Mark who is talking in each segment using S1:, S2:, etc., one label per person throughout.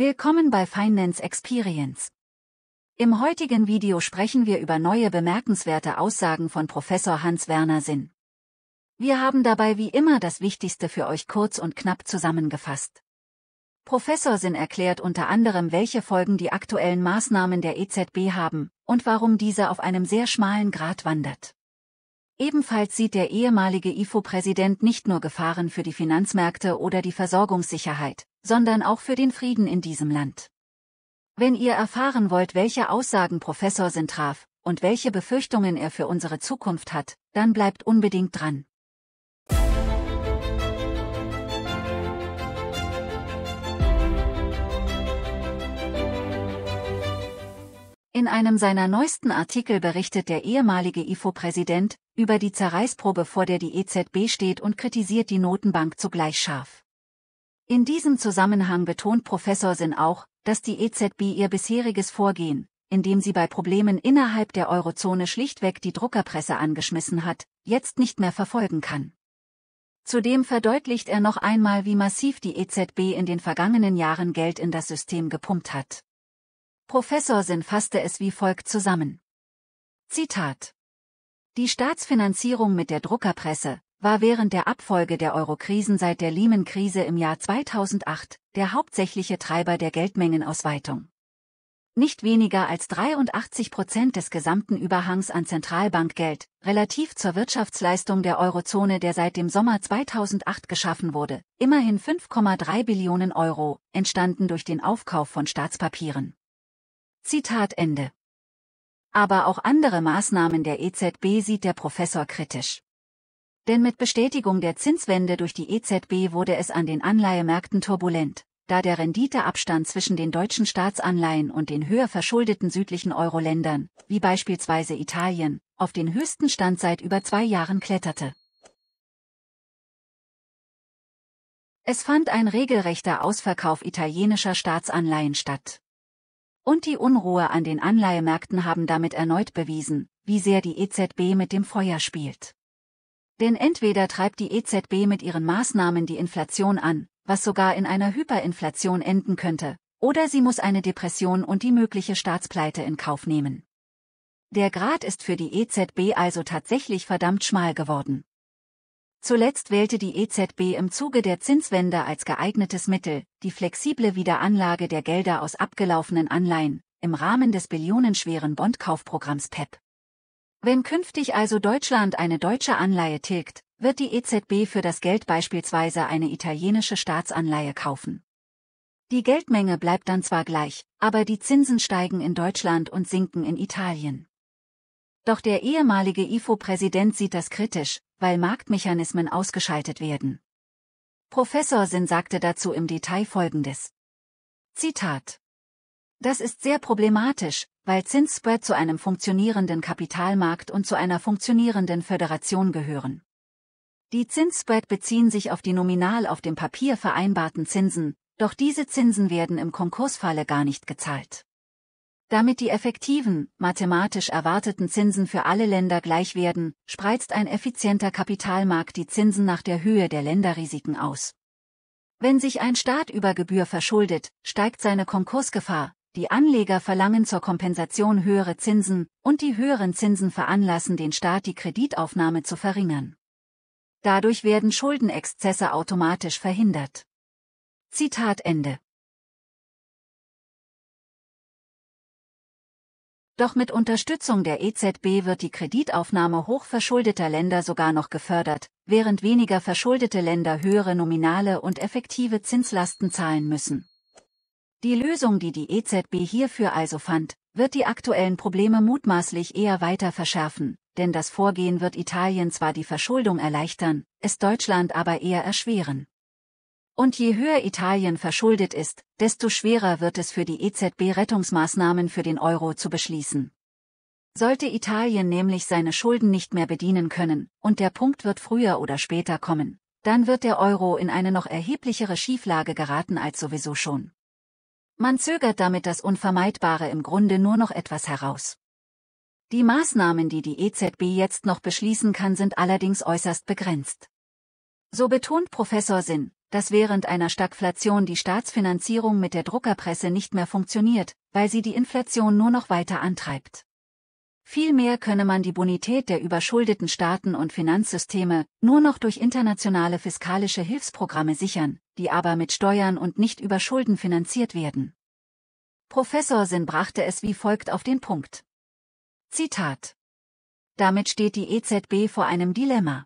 S1: Willkommen bei Finance Experience. Im heutigen Video sprechen wir über neue bemerkenswerte Aussagen von Professor Hans-Werner Sinn. Wir haben dabei wie immer das Wichtigste für euch kurz und knapp zusammengefasst. Professor Sinn erklärt unter anderem, welche Folgen die aktuellen Maßnahmen der EZB haben und warum diese auf einem sehr schmalen Grat wandert. Ebenfalls sieht der ehemalige IFO-Präsident nicht nur Gefahren für die Finanzmärkte oder die Versorgungssicherheit, sondern auch für den Frieden in diesem Land. Wenn ihr erfahren wollt, welche Aussagen Professor Sinn traf und welche Befürchtungen er für unsere Zukunft hat, dann bleibt unbedingt dran. In einem seiner neuesten Artikel berichtet der ehemalige IFO-Präsident, über die Zerreißprobe vor der die EZB steht und kritisiert die Notenbank zugleich scharf. In diesem Zusammenhang betont Professor Sinn auch, dass die EZB ihr bisheriges Vorgehen, indem sie bei Problemen innerhalb der Eurozone schlichtweg die Druckerpresse angeschmissen hat, jetzt nicht mehr verfolgen kann. Zudem verdeutlicht er noch einmal, wie massiv die EZB in den vergangenen Jahren Geld in das System gepumpt hat. Professor Sinn fasste es wie folgt zusammen. Zitat die Staatsfinanzierung mit der Druckerpresse war während der Abfolge der Eurokrisen seit der Lehman-Krise im Jahr 2008 der hauptsächliche Treiber der Geldmengenausweitung. Nicht weniger als 83 Prozent des gesamten Überhangs an Zentralbankgeld, relativ zur Wirtschaftsleistung der Eurozone, der seit dem Sommer 2008 geschaffen wurde, immerhin 5,3 Billionen Euro, entstanden durch den Aufkauf von Staatspapieren. Zitat Ende. Aber auch andere Maßnahmen der EZB sieht der Professor kritisch. Denn mit Bestätigung der Zinswende durch die EZB wurde es an den Anleihemärkten turbulent, da der Renditeabstand zwischen den deutschen Staatsanleihen und den höher verschuldeten südlichen Euro-Ländern, wie beispielsweise Italien, auf den höchsten Stand seit über zwei Jahren kletterte. Es fand ein regelrechter Ausverkauf italienischer Staatsanleihen statt und die Unruhe an den Anleihemärkten haben damit erneut bewiesen, wie sehr die EZB mit dem Feuer spielt. Denn entweder treibt die EZB mit ihren Maßnahmen die Inflation an, was sogar in einer Hyperinflation enden könnte, oder sie muss eine Depression und die mögliche Staatspleite in Kauf nehmen. Der Grad ist für die EZB also tatsächlich verdammt schmal geworden. Zuletzt wählte die EZB im Zuge der Zinswende als geeignetes Mittel die flexible Wiederanlage der Gelder aus abgelaufenen Anleihen im Rahmen des billionenschweren Bondkaufprogramms PEP. E Wenn künftig also Deutschland eine deutsche Anleihe tilgt, wird die EZB für das Geld beispielsweise eine italienische Staatsanleihe kaufen. Die Geldmenge bleibt dann zwar gleich, aber die Zinsen steigen in Deutschland und sinken in Italien. Doch der ehemalige IFO-Präsident sieht das kritisch, weil Marktmechanismen ausgeschaltet werden. Professor Sinn sagte dazu im Detail Folgendes. Zitat. Das ist sehr problematisch, weil Zinsspread zu einem funktionierenden Kapitalmarkt und zu einer funktionierenden Föderation gehören. Die Zinsspread beziehen sich auf die nominal auf dem Papier vereinbarten Zinsen, doch diese Zinsen werden im Konkursfalle gar nicht gezahlt. Damit die effektiven, mathematisch erwarteten Zinsen für alle Länder gleich werden, spreizt ein effizienter Kapitalmarkt die Zinsen nach der Höhe der Länderrisiken aus. Wenn sich ein Staat über Gebühr verschuldet, steigt seine Konkursgefahr, die Anleger verlangen zur Kompensation höhere Zinsen, und die höheren Zinsen veranlassen den Staat die Kreditaufnahme zu verringern. Dadurch werden Schuldenexzesse automatisch verhindert. Zitat Ende Doch mit Unterstützung der EZB wird die Kreditaufnahme hochverschuldeter Länder sogar noch gefördert, während weniger verschuldete Länder höhere nominale und effektive Zinslasten zahlen müssen. Die Lösung, die die EZB hierfür also fand, wird die aktuellen Probleme mutmaßlich eher weiter verschärfen, denn das Vorgehen wird Italien zwar die Verschuldung erleichtern, es Deutschland aber eher erschweren. Und je höher Italien verschuldet ist, desto schwerer wird es für die EZB Rettungsmaßnahmen für den Euro zu beschließen. Sollte Italien nämlich seine Schulden nicht mehr bedienen können, und der Punkt wird früher oder später kommen, dann wird der Euro in eine noch erheblichere Schieflage geraten als sowieso schon. Man zögert damit das Unvermeidbare im Grunde nur noch etwas heraus. Die Maßnahmen, die die EZB jetzt noch beschließen kann, sind allerdings äußerst begrenzt. So betont Professor Sinn, dass während einer Stagflation die Staatsfinanzierung mit der Druckerpresse nicht mehr funktioniert, weil sie die Inflation nur noch weiter antreibt. Vielmehr könne man die Bonität der überschuldeten Staaten und Finanzsysteme nur noch durch internationale fiskalische Hilfsprogramme sichern, die aber mit Steuern und nicht über Schulden finanziert werden. Professor Sinn brachte es wie folgt auf den Punkt. Zitat. Damit steht die EZB vor einem Dilemma.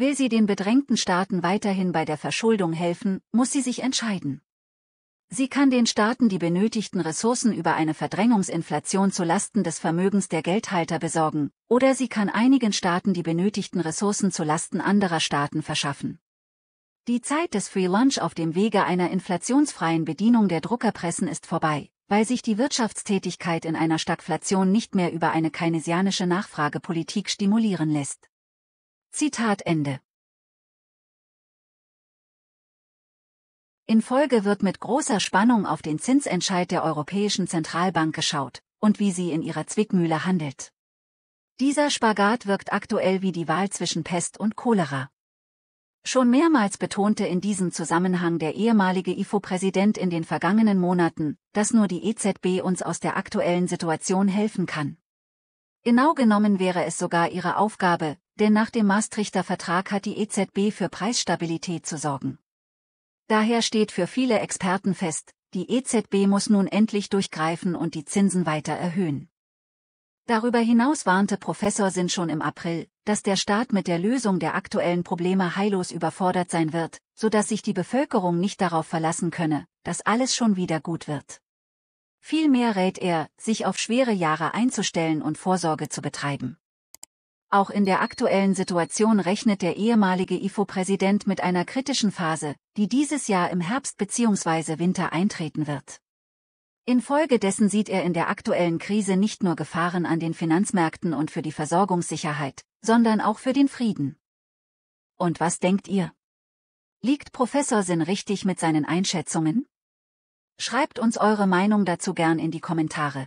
S1: Will sie den bedrängten Staaten weiterhin bei der Verschuldung helfen, muss sie sich entscheiden. Sie kann den Staaten die benötigten Ressourcen über eine Verdrängungsinflation zu Lasten des Vermögens der Geldhalter besorgen, oder sie kann einigen Staaten die benötigten Ressourcen zu Lasten anderer Staaten verschaffen. Die Zeit des Free Lunch auf dem Wege einer inflationsfreien Bedienung der Druckerpressen ist vorbei, weil sich die Wirtschaftstätigkeit in einer Stagflation nicht mehr über eine keynesianische Nachfragepolitik stimulieren lässt. Zitat Ende. In Folge wird mit großer Spannung auf den Zinsentscheid der Europäischen Zentralbank geschaut und wie sie in ihrer Zwickmühle handelt. Dieser Spagat wirkt aktuell wie die Wahl zwischen Pest und Cholera. Schon mehrmals betonte in diesem Zusammenhang der ehemalige IFO-Präsident in den vergangenen Monaten, dass nur die EZB uns aus der aktuellen Situation helfen kann. Genau genommen wäre es sogar ihre Aufgabe, denn nach dem Maastrichter Vertrag hat die EZB für Preisstabilität zu sorgen. Daher steht für viele Experten fest, die EZB muss nun endlich durchgreifen und die Zinsen weiter erhöhen. Darüber hinaus warnte Professor Sinn schon im April, dass der Staat mit der Lösung der aktuellen Probleme heillos überfordert sein wird, so dass sich die Bevölkerung nicht darauf verlassen könne, dass alles schon wieder gut wird. Vielmehr rät er, sich auf schwere Jahre einzustellen und Vorsorge zu betreiben. Auch in der aktuellen Situation rechnet der ehemalige IFO-Präsident mit einer kritischen Phase, die dieses Jahr im Herbst bzw. Winter eintreten wird. Infolgedessen sieht er in der aktuellen Krise nicht nur Gefahren an den Finanzmärkten und für die Versorgungssicherheit, sondern auch für den Frieden. Und was denkt ihr? Liegt Professor Sinn richtig mit seinen Einschätzungen? Schreibt uns eure Meinung dazu gern in die Kommentare.